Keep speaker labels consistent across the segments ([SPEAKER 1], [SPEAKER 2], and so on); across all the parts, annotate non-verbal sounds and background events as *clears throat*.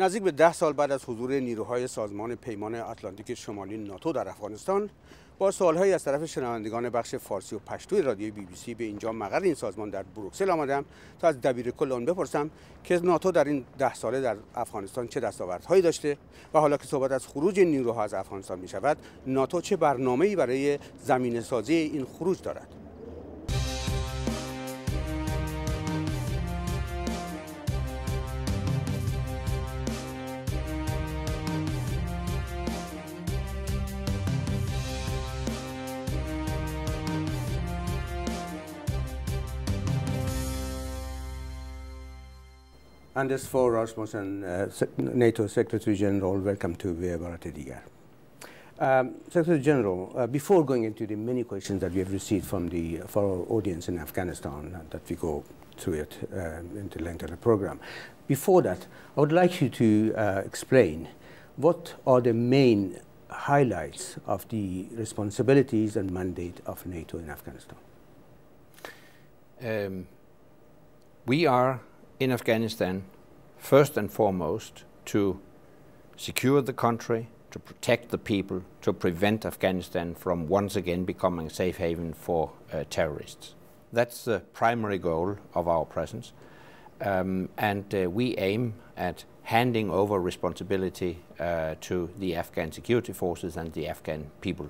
[SPEAKER 1] نزدیک به ده سال بعد از حضور نیروهای سازمان پیمان آتلانتیک شمالی ناتو در افغانستان با سوالهایی از طرف شنوندگان بخش فارسی و پشتو رادیو بی بی سی به اینجا مقر این سازمان در بروکسل آمدم تا از دبیر کل آن بپرسم که ناتو در این ده ساله در افغانستان چه دستاوردهایی داشته و حالا که صحبت از خروج نیروها از افغانستان می شود ناتو چه برنامه‌ای برای زمینه‌سازی این خروج دارد Anders Fogh Rasmussen, uh, NATO Secretary General, welcome to the Digar. Um, Secretary General, uh, before going into the many questions that we have received from the uh, for our audience in Afghanistan, uh, that we go through it uh, in the length of the program, before that, I would like you to uh, explain what are the main highlights of the responsibilities and mandate of NATO in Afghanistan.
[SPEAKER 2] Um, we are in Afghanistan first and foremost to secure the country, to protect the people, to prevent Afghanistan from once again becoming a safe haven for uh, terrorists. That's the primary goal of our presence. Um, and uh, we aim at handing over responsibility uh, to the Afghan security forces and the Afghan people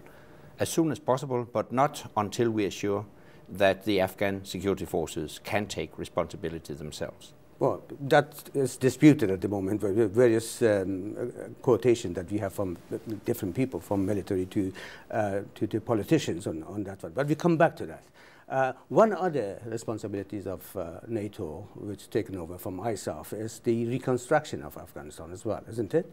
[SPEAKER 2] as soon as possible, but not until we assure that the Afghan security forces can take responsibility themselves.
[SPEAKER 1] Well, that is disputed at the moment. Various um, that we have from different people, from military to, uh, to, to, politicians on, on that one. But we come back to that. Uh, one other responsibilities of uh, NATO, which is taken over from ISAF, is the reconstruction of Afghanistan as well, isn't it?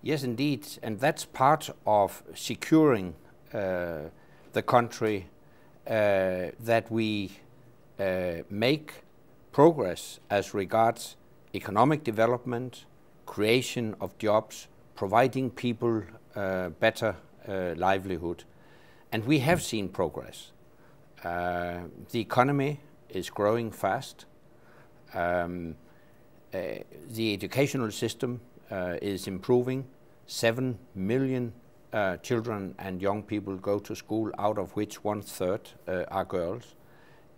[SPEAKER 1] Yes, indeed. And that's part of
[SPEAKER 2] securing uh, the country uh, that we uh, make progress as regards economic development, creation of jobs, providing people uh, better uh, livelihood. And we have seen progress. Uh, the economy is growing fast. Um, uh, the educational system uh, is improving. Seven million uh, children and young people go to school, out of which one third are girls.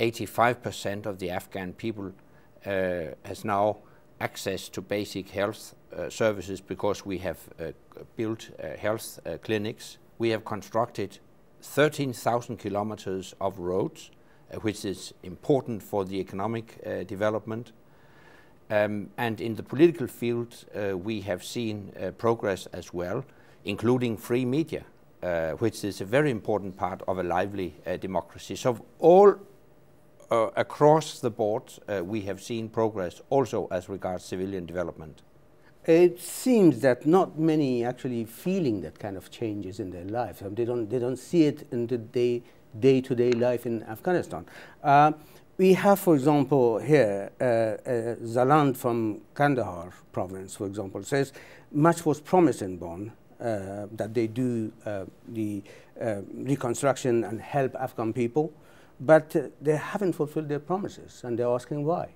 [SPEAKER 2] 85% of the Afghan people uh, has now access to basic health uh, services because we have uh, built health clinics. We have constructed 13,000 kilometers of roads, which is important for the economic development. Um, and in the political field, uh, we have seen uh, progress as well, including free media, uh, which is a very important part of a lively democracy. So all uh, across the board, uh, we have seen progress also as regards civilian
[SPEAKER 1] development. It seems that not many actually feeling that kind of changes in their lives. Um, they don't they don't see it in the day day to day life in Afghanistan. Uh, we have, for example, here uh, uh, Zaland from Kandahar province, for example, says much was promised in Bonn uh, that they do uh, the reconstruction and help Afghan people. But uh, they haven't fulfilled their promises, and they're asking why.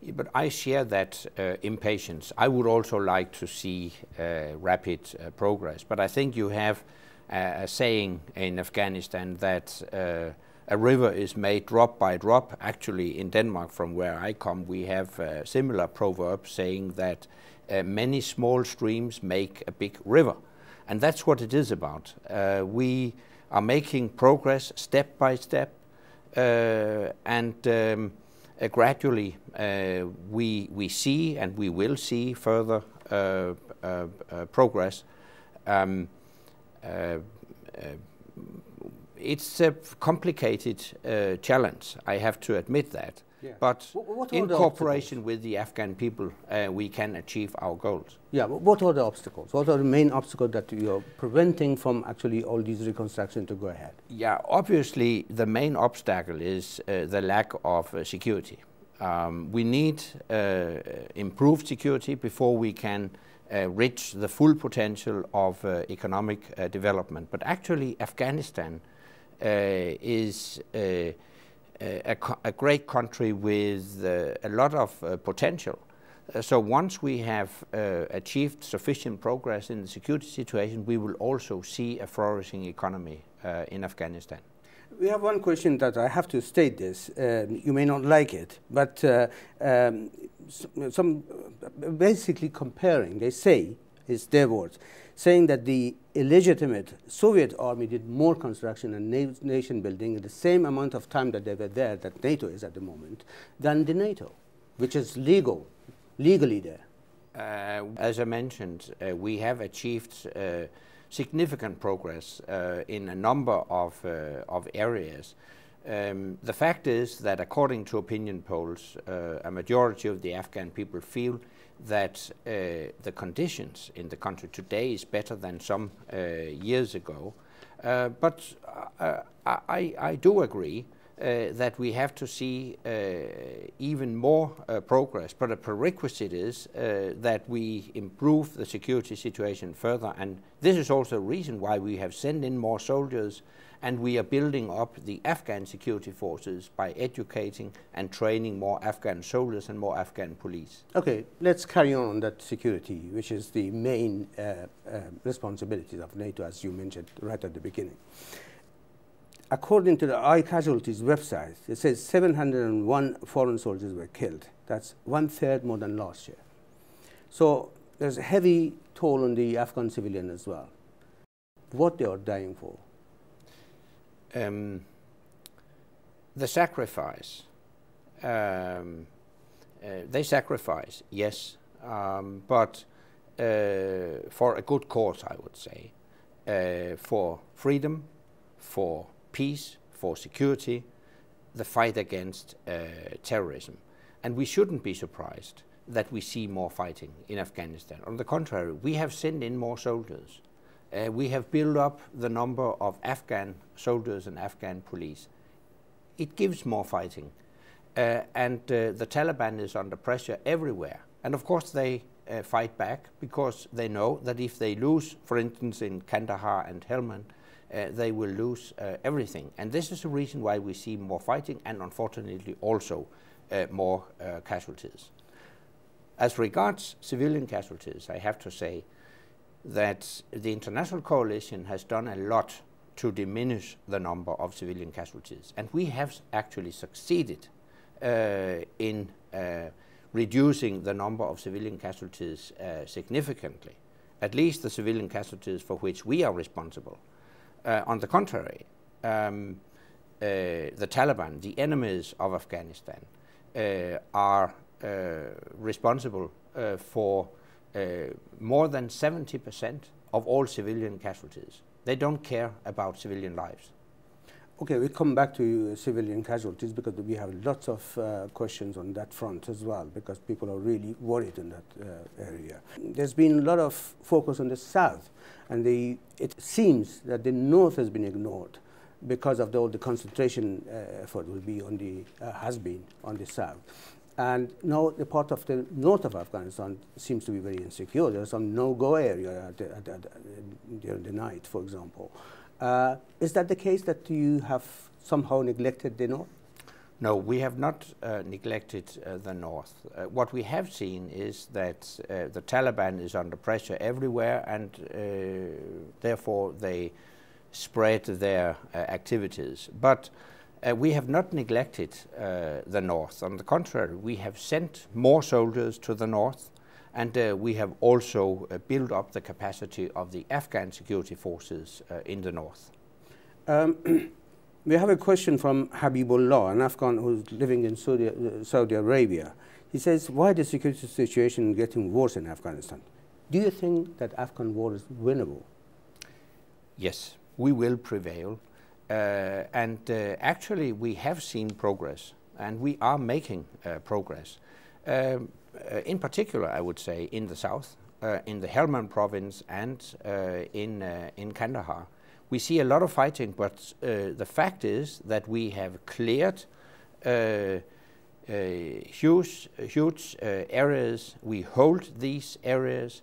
[SPEAKER 1] Yeah, but I share that uh,
[SPEAKER 2] impatience. I would also like to see uh, rapid uh, progress. But I think you have a saying in Afghanistan that uh, a river is made drop by drop. Actually, in Denmark, from where I come, we have a uh, similar proverb saying that many small streams make a big river. And that's what it is about. we are making progress step by step, uh, and um, uh, gradually uh, we we see and we will see further progress. Um, it's a complicated
[SPEAKER 1] challenge. I have to admit that. Yeah. But what, what in cooperation
[SPEAKER 2] obstacles? with the Afghan people, uh, we can achieve our goals.
[SPEAKER 1] Yeah, what are the obstacles? What are the main obstacles that you're preventing from actually all these reconstruction to go ahead?
[SPEAKER 2] Yeah, obviously the main obstacle is uh, the lack of uh, security. Um, we need uh, improved security before we can uh, reach the full potential of uh, economic development. But actually, Afghanistan is a, a, great country with uh, a lot of uh, potential. Uh, so once we have achieved sufficient progress in the security situation, we will also see a flourishing economy in Afghanistan.
[SPEAKER 1] We have one question that I have to state this. Um, you may not like it, but uh, um, some basically comparing, they say it's their words, saying that the illegitimate Soviet army did more construction and na nation building in the same amount of time that they were there, that NATO is at the moment, than the NATO, which is legal, legally there. Uh, as I mentioned, uh, we have achieved uh, significant
[SPEAKER 2] progress uh, in a number of, uh, of areas. Um, the fact is that according to opinion polls, uh, a majority of the Afghan people feel that uh, the conditions in the country today is better than some uh, years ago. Uh, but uh, I, I, do agree uh, that we have to see uh, even more uh, progress. But a prerequisite is that we improve the security situation further. And this is also a reason why we have sent in more soldiers and we are building up the Afghan security forces by educating and training more Afghan soldiers and more Afghan police. Okay, let's
[SPEAKER 1] carry on that security, which is the main uh, uh, responsibilities of NATO, as you mentioned right at the beginning according to the I Casualties website, it says 701 foreign soldiers were killed. That's one third more than last year. So there's a heavy toll on the Afghan civilian as well. What they are dying for? Um, the
[SPEAKER 2] sacrifice. Um, uh, they sacrifice, yes, um, but uh, for a good cause, I would say, uh, for freedom, for peace, for security, the fight against uh, terrorism. And we shouldn't be surprised that we see more fighting in Afghanistan. On the contrary, we have sent in more soldiers. Uh, we have built up the number of Afghan soldiers and Afghan police. It gives more fighting. Uh, and uh, the Taliban is under pressure everywhere. And of course, they uh, fight back because they know that if they lose, for instance, in Kandahar and Helmand, uh, they will lose uh, everything. And this is the reason why we see more fighting and unfortunately also uh, more uh, casualties. As regards civilian casualties, I have to say that the international coalition has done a lot to diminish the number of civilian casualties. And we have actually succeeded uh, in uh, reducing the number of civilian casualties significantly, at least the civilian casualties for which we are responsible. Uh, on the contrary, um, uh, the Taliban, the enemies of Afghanistan, uh, are uh, responsible uh, for uh, more than 70% of all civilian casualties. They don't care about civilian lives.
[SPEAKER 1] Okay, we come back to civilian casualties because we have lots of uh, questions on that front as well because people are really worried in that uh, area. There's been a lot of focus on the south and the, it seems that the north has been ignored because of the, all the concentration uh, effort will be on the, uh, has been on the south. And now the part of the north of Afghanistan seems to be very insecure. There are some no-go areas at during the night, for example. Uh, is that the case that you have somehow neglected the North?
[SPEAKER 2] No, we have not uh, neglected uh, the North. Uh, what we have seen is that uh, the Taliban is under pressure everywhere and uh, therefore they spread their activities. But we have not neglected the North. On the contrary, we have sent more soldiers to the North. And uh, we have also uh, built up the capacity of the Afghan security forces uh, in the north.
[SPEAKER 1] Um, *clears throat* we have a question from Habibullah, an Afghan who's living in Saudi, uh, Saudi, Arabia. He says, why the security situation getting worse in Afghanistan? Do you think that Afghan war is winnable? Yes, we will prevail. Uh, and uh, actually, we have seen
[SPEAKER 2] progress, and we are making progress. Um, uh, in particular, I would say, in the south, uh, in the Helmand province and uh, in, in Kandahar. We see a lot of fighting, but the fact is that we have cleared huge, huge areas. We hold these areas.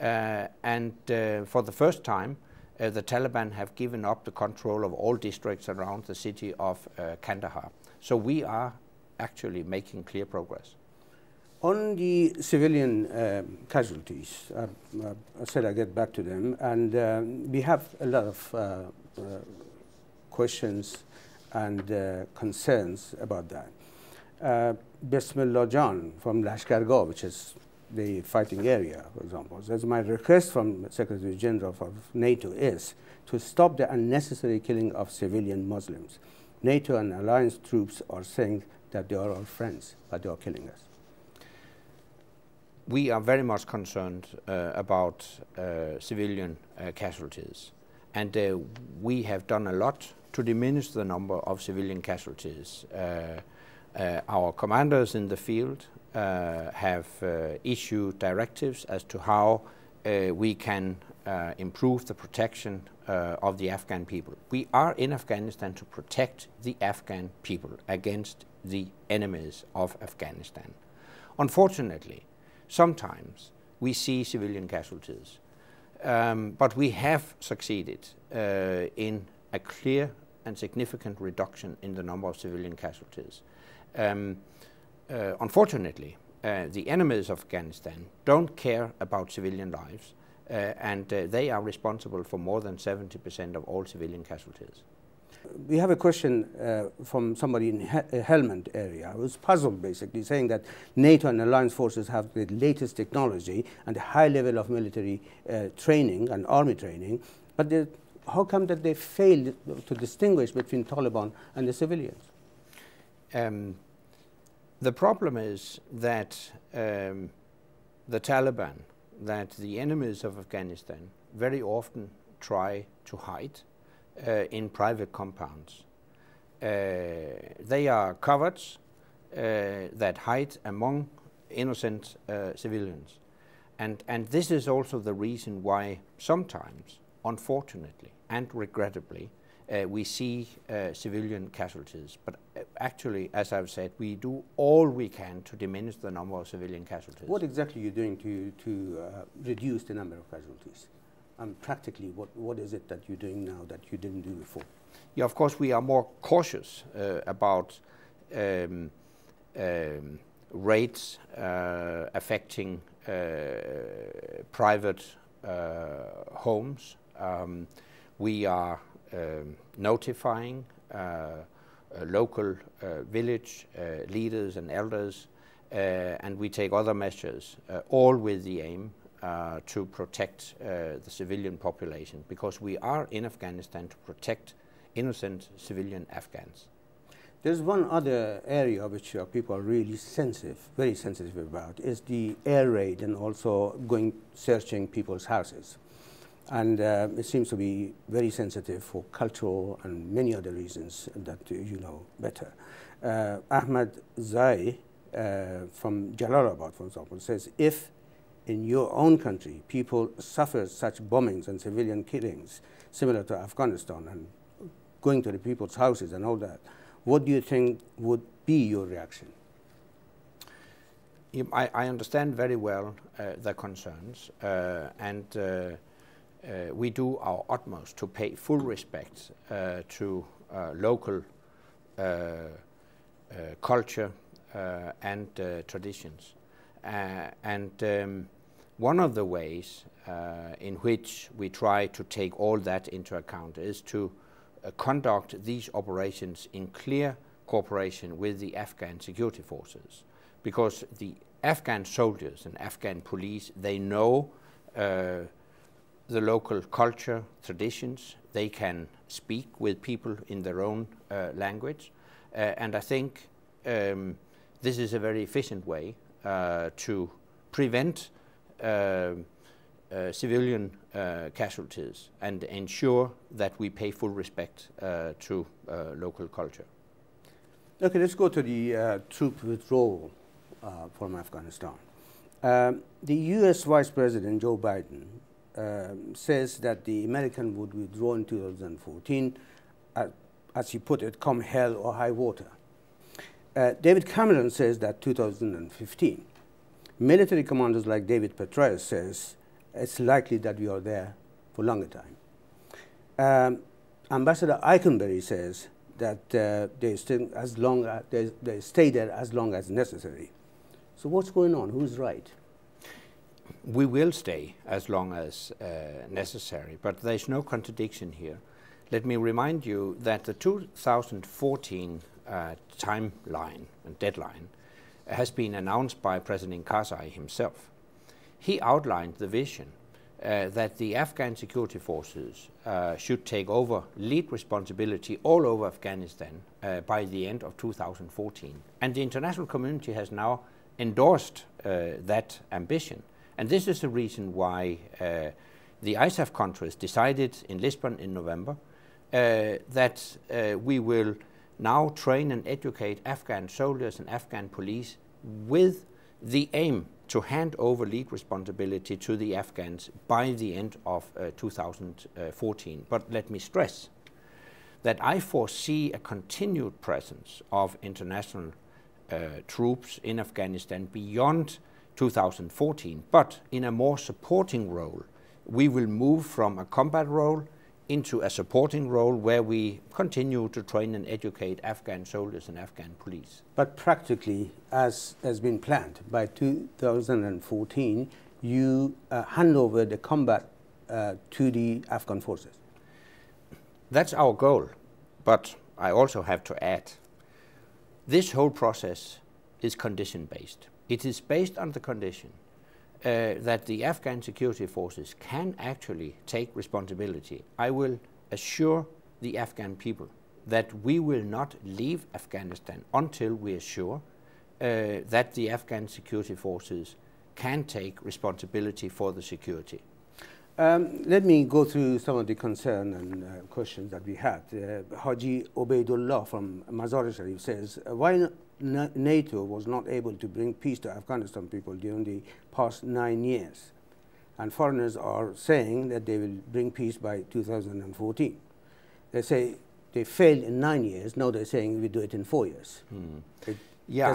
[SPEAKER 2] and for the first time, the Taliban have given up the control of all districts around the city of uh, Kandahar. So we are actually making clear progress.
[SPEAKER 1] On the civilian uh, casualties, I, uh, uh, I said I'll get back to them, and um, we have a lot of uh, uh questions and concerns about that. Uh, Bismillah from Lashkar which is the fighting area, for example. That's my request from Secretary General of NATO is to stop the unnecessary killing of civilian Muslims. NATO and alliance troops are saying that they are our friends, but they are killing us
[SPEAKER 2] we are very much concerned uh, about uh, civilian uh, casualties, and uh, we have done a lot to diminish the number of civilian casualties. Uh, our commanders in the field have issued directives as to how we can improve the protection of the Afghan people. We are in Afghanistan to protect the Afghan people against the enemies of Afghanistan. Unfortunately, sometimes we see civilian casualties. Um, but we have succeeded uh, in a clear and significant reduction in the number of civilian casualties. Um, uh, unfortunately, uh, the enemies of Afghanistan don't care about civilian lives, uh, and uh, they are responsible for more than 70% of all civilian casualties.
[SPEAKER 1] We have a question uh, from somebody in he uh, Helmand area. I was puzzled basically, saying that NATO and alliance forces have the latest technology and a high level of military uh, training and army training, but how come that they failed to distinguish between Taliban and the civilians? Um, the problem is that um,
[SPEAKER 2] the Taliban, that the enemies of Afghanistan, very often try to hide uh, in private compounds. Uh, they are coverts uh, that hide among innocent civilians. And, and this is also the reason why sometimes, unfortunately and regrettably, uh, we see uh, civilian casualties. But actually, as I've said, we do all we can to diminish the number of civilian casualties. What
[SPEAKER 1] exactly are you doing to, to uh, reduce the number of casualties? and practically what, what is it that you're doing now that you didn't do before?
[SPEAKER 2] Yeah, of course, we are more cautious uh, about um, um, rates uh, affecting uh, private uh, homes. Um, we are um, notifying uh, uh, local village leaders and elders, and we take other measures, all with the aim uh, to protect uh, the civilian population because we are in Afghanistan to protect innocent civilian Afghans.
[SPEAKER 1] There's one other area which uh, people are really sensitive, very sensitive about, is the air raid and also going searching people's houses. And uh, it seems to be very sensitive for cultural and many other reasons that uh, you know better. Uh, Ahmad Zai from Jalalabad, for example, says if in your own country, people suffer such bombings and civilian killings, similar to Afghanistan, and going to the people's houses and all that, what do you think would be your reaction? I, I understand very well
[SPEAKER 2] uh, the concerns, uh, and uh, uh we do our utmost to pay full respect uh, to uh, local culture and traditions. Uh, and um, one of the ways uh, in which we try to take all that into account is to uh, conduct these operations in clear cooperation with the Afghan security forces because the Afghan soldiers and Afghan police, they know uh, the local culture, traditions. They can speak with people in their own uh, language. Uh, and I think um, this is a very efficient way uh, to prevent uh, uh, civilian casualties and ensure that we pay full respect to local culture.
[SPEAKER 1] Okay, let's go to the troop withdrawal from Afghanistan. Um, the U.S. Vice President Joe Biden um, says that the American would withdraw in 2014, uh, as he put it, come hell or high water. Uh, David Cameron says that 2015. Military commanders like David Petraeus says it's likely that we are there for longer time. Um, Ambassador Eikenberry says that uh, they, stay as long as uh, they, they stay there as long as necessary. So what's going on? Who's right?
[SPEAKER 2] We will stay as long as uh, necessary, but there's no contradiction here. Let me remind you that the 2014 uh, timeline and deadline uh, has been announced by President Karzai himself. He outlined the vision uh, that the Afghan security forces uh, should take over lead responsibility all over Afghanistan uh, by the end of 2014. And the international community has now endorsed uh, that ambition. And this is the reason why uh, the ISAF countries decided in Lisbon in November that we will now train and educate Afghan soldiers and Afghan police with the aim to hand over lead responsibility to the Afghans by the end of uh, 2014. But let me stress that I foresee a continued presence of international uh, troops in Afghanistan beyond 2014, but in a more supporting role. We will move from a combat role into a supporting role where we continue to train and educate Afghan soldiers and Afghan
[SPEAKER 1] police. But practically, as has been planned, by 2014, you uh, hand over the combat uh, to the Afghan forces. That's our goal. But I also have to add,
[SPEAKER 2] this whole process is condition-based. It is based on the condition uh, that the Afghan security forces can actually take responsibility. I will assure the Afghan people that we will not leave Afghanistan until we are sure uh, that the Afghan security forces can take
[SPEAKER 1] responsibility for the security. Um, let me go through some of the concerns and uh, questions that we had. Uh, Haji Obeidullah from Mazar Sharif says, why NATO was not able to bring peace to Afghanistan people during the past nine years. And foreigners are saying that they will bring peace by 2014. They say they failed in nine years. Now they're saying we do it in four years.
[SPEAKER 2] Hmm. Yeah,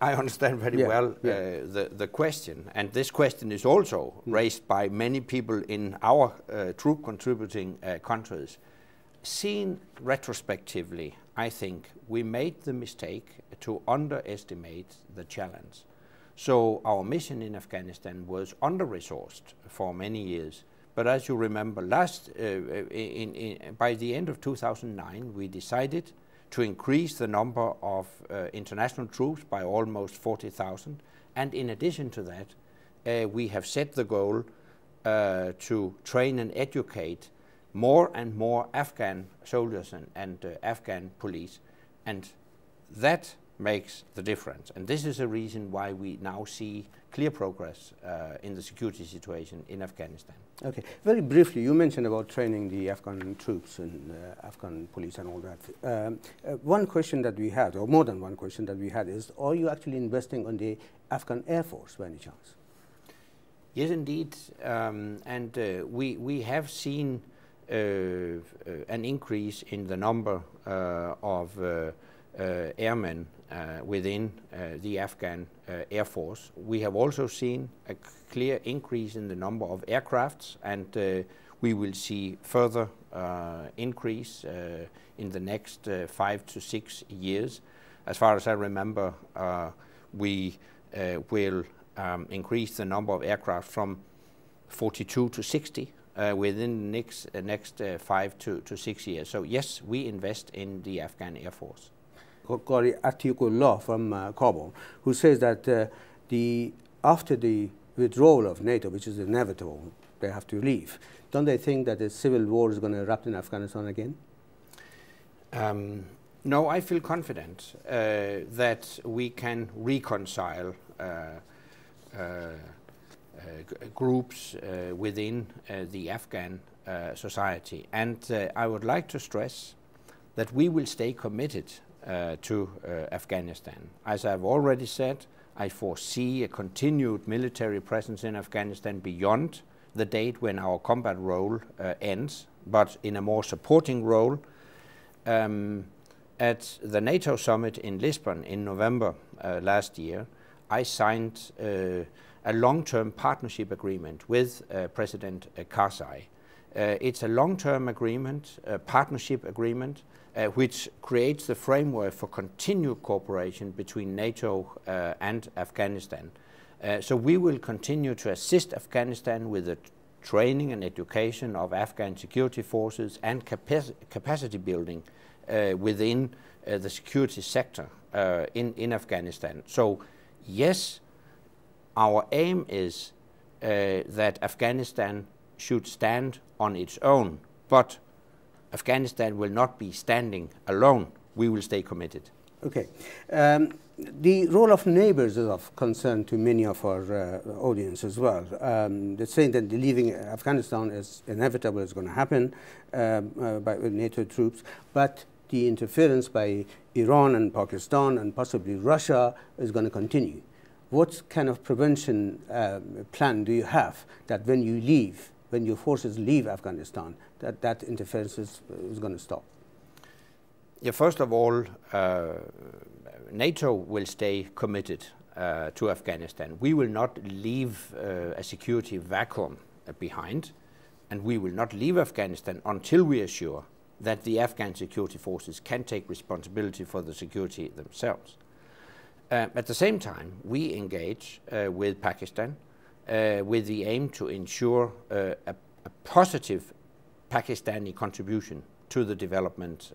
[SPEAKER 2] I, I, understand very yeah, well yeah. Uh, the, the question. And this question is also hmm. raised by many people in our uh, troop contributing uh, countries. Seen retrospectively, I think we made the mistake to underestimate the challenge. So our mission in Afghanistan was under-resourced for many years. But as you remember, last uh, uh in, in, by the end of 2009, we decided to increase the number of uh, international troops by almost 40,000. And in addition to that, uh, we have set the goal uh, to train and educate more and more Afghan soldiers and, and uh, Afghan police. And that makes the difference. And this is a reason why we now see clear progress uh, in the security situation in Afghanistan.
[SPEAKER 1] Okay, very briefly, you mentioned about training the Afghan troops and uh, Afghan police and all that. Um, uh, one question that we had, or more than one question that we had, is are you actually investing on the Afghan Air Force by any chance?
[SPEAKER 2] Yes, indeed. Um, and uh, we, we have seen uh, uh, an increase in the number uh, of airmen within the Afghan Air Force. We have also seen a clear increase in the number of aircrafts, and we will see further increase in the next five to six years. As far as I remember, we will um, increase the number of aircraft from 42 to 60 uh, within the next, uh, next uh, five to, to six years. So yes, we invest in the Afghan Air Force.
[SPEAKER 1] Qari Atiqullah from Kabul, who says that the, after the withdrawal of NATO, which is inevitable, they have to leave. Don't they think that the civil war is going to erupt in Afghanistan again? Um, no, I feel confident uh,
[SPEAKER 2] that we can reconcile uh, uh, uh, groups uh, within uh, the Afghan society. And I would like to stress that we will stay committed to Afghanistan. As I've already said, I foresee a continued military presence in Afghanistan beyond the date when our combat role uh, ends, but in a more supporting role. Um, at the NATO summit in Lisbon in November uh, last year, I signed uh, a long-term partnership agreement with uh, President uh, Karzai. Uh, it's a long-term agreement, a partnership agreement, uh, which creates the framework for continued cooperation between NATO and Afghanistan. so we will continue to assist Afghanistan with the training and education of Afghan security forces and capacity building uh, within uh, the security sector uh, in, in Afghanistan. So, yes, our aim is uh, that Afghanistan should stand on its own, but Afghanistan will not be standing alone. We will stay committed.
[SPEAKER 1] Okay. Um, the role of neighbors is of concern to many of our uh, audience as well. Um, the saying that leaving Afghanistan is inevitable, is going to happen um, uh, by NATO troops, but the interference by Iran and Pakistan and possibly Russia is going to continue what kind of prevention um, plan do you have that when you leave, when your forces leave Afghanistan, that that interference is, is going to stop? Yeah, first of all, uh,
[SPEAKER 2] NATO will stay committed uh, to Afghanistan. We will not leave uh, a security vacuum behind, and we will not leave Afghanistan until we assure that the Afghan security forces can take responsibility for the security themselves. Uh, at the same time, we engage uh, with Pakistan uh, with the aim to ensure a, a positive Pakistani contribution to the development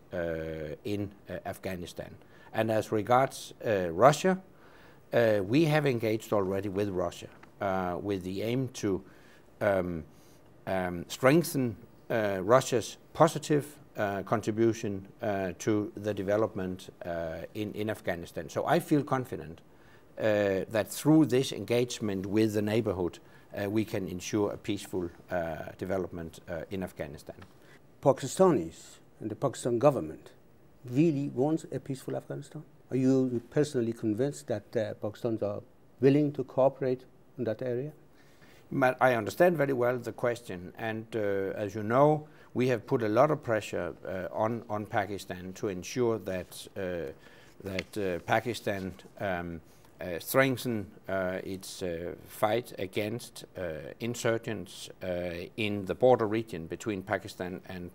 [SPEAKER 2] in Afghanistan. And as regards Russia, we have engaged already with Russia with the aim to um, um, strengthen uh, Russia's positive uh, contribution uh, to the development uh, in, in Afghanistan. So I feel confident uh, that through this engagement with the neighborhood, uh, we can ensure a peaceful uh, development in Afghanistan.
[SPEAKER 1] Pakistanis and the Pakistan government really wants a peaceful Afghanistan? Are you personally convinced that Pakistanis are willing to cooperate in that area?
[SPEAKER 2] I understand very well the question, and as you know, we have put a lot of pressure uh, on, on Pakistan to ensure that, uh, that uh, Pakistan um, uh, strengthen uh, its fight against insurgents in the border region between Pakistan and,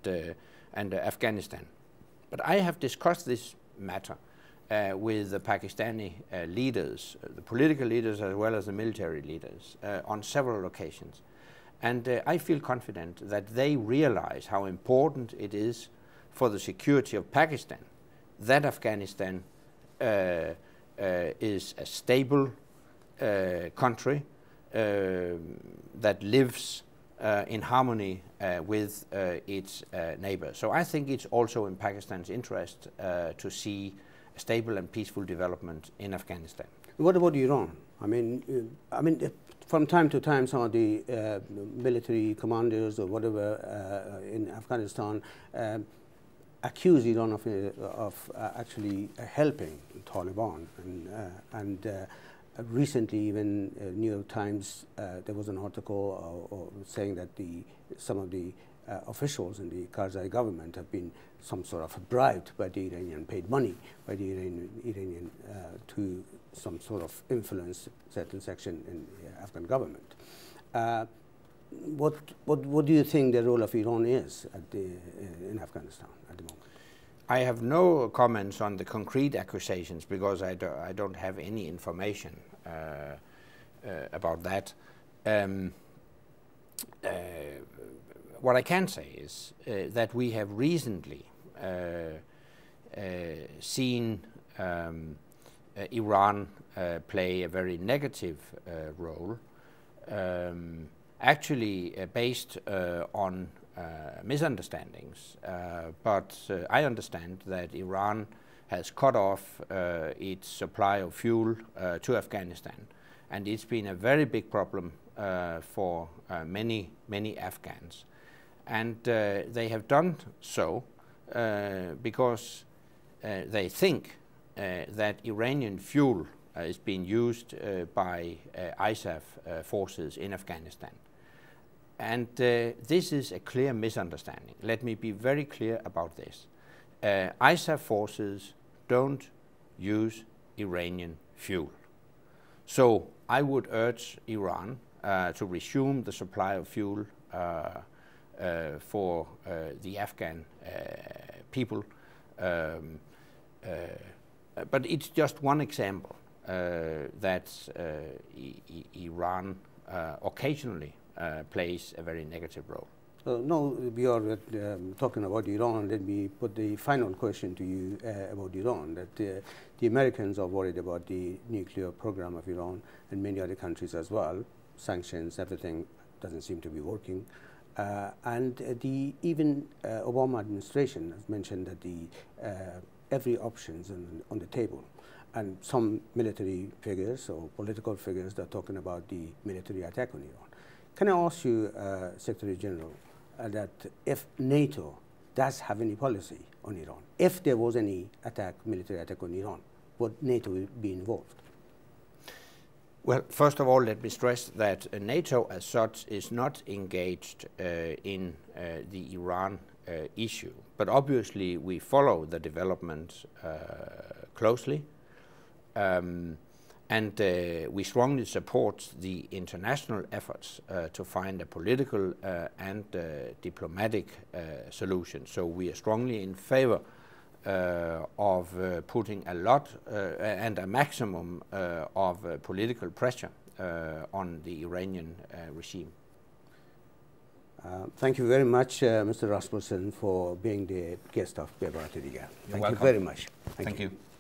[SPEAKER 2] and Afghanistan. But I have discussed this matter uh, with the Pakistani uh, leaders, the political leaders as well as the military leaders, on several occasions. And uh, I feel confident that they realize how important it is for the security of Pakistan that Afghanistan uh, uh, is a stable uh, country uh, that lives uh, in harmony with its neighbors. So I think it's also in Pakistan's interest to see stable and peaceful development in Afghanistan.
[SPEAKER 1] What about Iran? I mean, I mean, from time to time, some of the uh, military commanders or whatever uh, in Afghanistan uh, accuse Iran of, uh, of uh, actually helping Taliban. And, uh, and recently, even New York Times, there was an article or, or saying that the, some of the officials in the Karzai government have been some sort of bribed by the Iranian, paid money by the Iranian, Iranian to some sort of influence certain section in the Afghan government. Uh, what, what, what do you think the role of Iran is the, uh, in Afghanistan at the moment? I have no comments on the concrete accusations because
[SPEAKER 2] I, do, I don't have any information uh, uh, about that. Um, what I can say is that we have recently seen um, uh, Iran uh, play a very negative uh, role, um, actually based on misunderstandings. but I understand that Iran has cut off its supply of fuel to Afghanistan, and it's been a very big problem for many, many Afghans and uh, they have done so uh, because uh, they think uh, that Iranian fuel uh, is being used uh, by ISAF forces in Afghanistan. And this is a clear misunderstanding. Let me be very clear about this. ISAF forces don't use Iranian fuel. So I would urge Iran uh, to resume the supply of fuel uh, uh, for the Afghan people. Um, uh, but it's just one example uh, that uh, Iran occasionally plays a very negative role.
[SPEAKER 1] Uh, now we are uh, talking about Iran. Let me put the final question to you uh, about Iran. That the Americans are worried about the nuclear program of Iran and many other countries as well. Sanctions, everything doesn't seem to be working. and the even Obama administration has mentioned that the every options on, on the table. And some military figures or political figures that are talking about the military attack on Iran. Can I ask you, uh, Secretary General, uh, that if NATO does have any policy on Iran, if there was any attack, military attack on Iran, would NATO be involved? Well, first of all, let me stress that uh, NATO
[SPEAKER 2] as such is not engaged uh, in uh, the Iran uh, issue. But obviously, we follow the development uh, closely. Um, and uh, we strongly support the international efforts uh, to find a political uh, and uh, diplomatic uh, solution. So we are strongly in favor of putting a lot and a maximum of political pressure on the Iranian
[SPEAKER 1] regime. Uh, thank you very much, uh, Mr. Rasmussen, for being the guest of Beba Thank welcome. you very much. Thank, thank you. you.